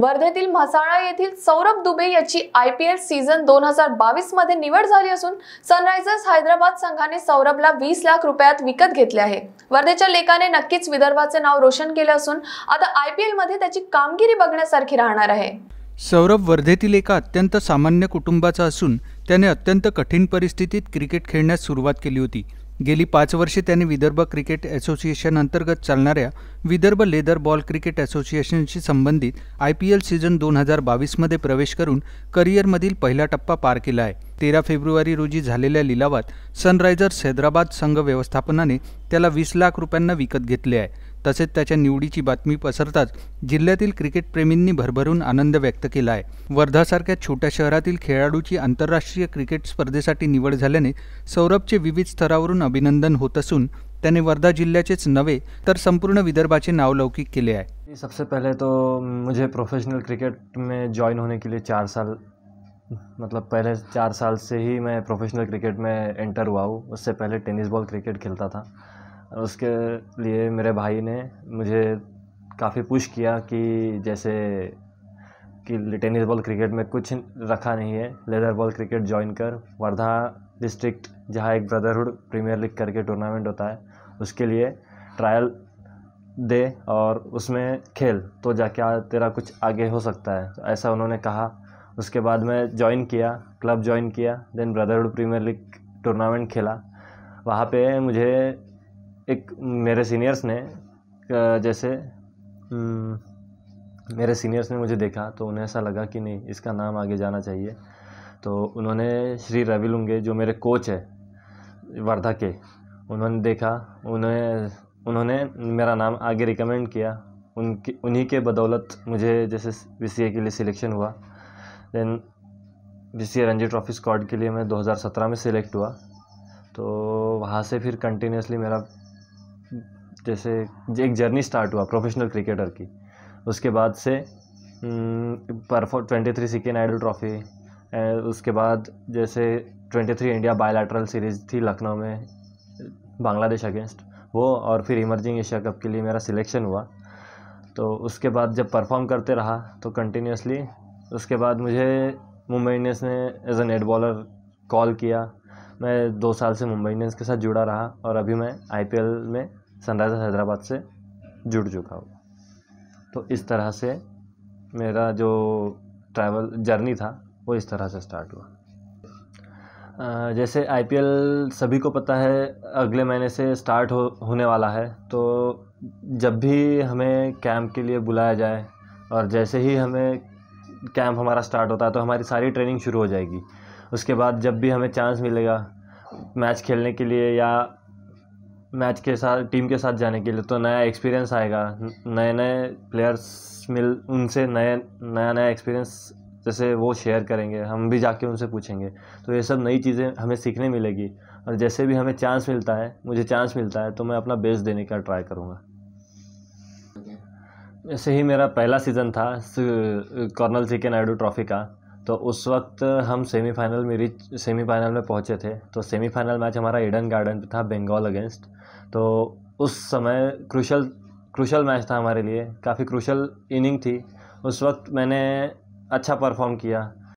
वर्धेतील म्हसाळा येथील सौरभ दुबे याची I P L season दोन हजार बावीस मध्ये निवड झाली असून सनरायझर्स हैदराबाद संघाने सौरभला वीस लाख रुपयात विकत घेतले आहे वर्धेच्या लेखाने नक्कीच विदर्भाचे नाव रोशन केले असून आता आय पी मध्ये त्याची कामगिरी बघण्यासारखी राहणार आहे सौरभ वर्धेतील एका अत्यंत सामान्य कुटुंबाचा असून त्याने अत्यंत कठीण परिस्थितीत क्रिकेट खेळण्यास सुरुवात केली होती गेली पाच वर्षे त्यांनी विदर्भ क्रिकेट असोसिएशन अंतर्गत चालणाऱ्या विदर्भ लेदर बॉल क्रिकेट असोसिएशनशी संबंधित आय पी एल सीझन दोन हजार बावीसमध्ये प्रवेश करून करिअरमधील पहिला टप्पा पार केला आहे तेरा फेब्रुवारी रोजी झालेल्या लिलावात सनरायझर्स हैदराबाद संघ व्यवस्थापनाने त्याला वीस लाख रुपयांना विकत घेतले आहे तसेच त्याच्या निवडीची बातमी पसरताच जिल्ह्यातील क्रिकेटप्रेमींनी भरभरून आनंद व्यक्त केला आहे वर्धासारख्या छोट्या शहरातील खेळाडूची आंतरराष्ट्रीय क्रिकेट स्पर्धेसाठी निवड झाल्याने सौरभचे विविध स्तरावरून अभिनंदन होत असून त्याने वर्धा जिल्ह्याचेच नव्हे तर संपूर्ण विदर्भाचे नावलौकिक केले आहे सबसे पहले तो मुझे प्रोफेशनल क्रिकेट में जॉइन होने के लिए चार साल मतलब पहले चार साल से ही मैं प्रोफेशनल क्रिकेट में एंटर हुआ हूँ उससे पहले टेनिस बॉल क्रिकेट खेलता था उसके लिए मेरे भाई ने मुझे काफ़ी पुश किया कि जैसे कि टेनिस बॉल क्रिकेट में कुछ रखा नहीं है लेदर बॉल क्रिकेट ज्वाइन कर वर्धा डिस्ट्रिक्ट जहाँ एक ब्रदरहुड प्रीमियर लीग करके टूर्नामेंट होता है उसके लिए ट्रायल दे और उसमें खेल तो जाके तेरा कुछ आगे हो सकता है तो ऐसा उन्होंने कहा उसके बाद मैं ज्वाइन किया क्लब ज्वाइन किया then brotherhood premier league tournament खेला वहाँ पे मुझे एक मेरे सीनियर्स ने जैसे हम्म, मेरे सीनियर्स ने मुझे देखा तो उन्हें ऐसा लगा कि नहीं इसका नाम आगे जाना चाहिए तो उन्होंने श्री रवि लुंगे जो मेरे कोच है वर्धा के उन्होंने देखा उन्हें उन्होंने मेरा नाम आगे रिकमेंड किया उनकी उन्हीं के बदौलत मुझे जैसे बी के लिए सिलेक्शन हुआ then B C Ranji trophy squad के लिए मैं 2017 में सिलेक्ट हुआ तो वहाँ से फिर कंटिन्यूसली मेरा जैसे एक जर्नी स्टार्ट हुआ प्रोफेशनल क्रिकेटर की उसके बाद से हम्म, परफॉर्म ट्वेंटी थ्री सिक्के नायडू ट्रॉफी उसके बाद जैसे twenty three India bilateral series थी लखनऊ में बांग्लादेश अगेंस्ट वो और फिर इमर्जिंग एशिया कप के लिए मेरा सिलेक्शन हुआ तो उसके बाद जब परफॉर्म करते रहा तो कंटिन्यूसली उसके बाद मुझे मुंबई इंडियंस ने as a net bowler call किया मैं दो साल से मुंबई इंडियंस के साथ जुड़ा रहा और अभी मैं आईपीएल में सनराइज़र हैदराबाद से जुड़ चुका हूँ तो इस तरह से मेरा जो ट्रैवल जर्नी था वो इस तरह से स्टार्ट हुआ जैसे आईपीएल सभी को पता है अगले महीने से स्टार्ट हो होने वाला है तो जब भी हमें कैंप के लिए बुलाया जाए और जैसे ही हमें कैंप हमारा स्टार्ट होता है तो हमारी सारी ट्रेनिंग शुरू हो जाएगी उसके बाद जब भी हमें चांस मिलेगा मैच खेलने के लिए या मैच के साथ टीम के साथ जाने के लिए तो नया एक्सपीरियंस आएगा नए नए प्लेयर्स मिल उनसे नए नया नया एक्सपीरियंस जैसे वो शेयर करेंगे हम भी जाके उनसे पूछेंगे तो ये सब नई चीज़ें हमें सीखने मिलेगी और जैसे भी हमें चांस मिलता है मुझे चांस मिलता है तो मैं अपना बेस्ट देने का ट्राई करूँगा जैसे ही मेरा पहला सीज़न था कर्नल सी के नायडू ट्रॉफ़ी का तो उस वक्त हम सेमीफाइनल मेरी सेमीफाइनल में पहुंचे थे तो सेमीफाइनल मैच हमारा ईडन गार्डन पे था बंगाल अगेंस्ट तो उस समय क्रूशल क्रूशल मैच था हमारे लिए काफ़ी क्रुशल इनिंग थी उस वक्त मैंने अच्छा परफॉर्म किया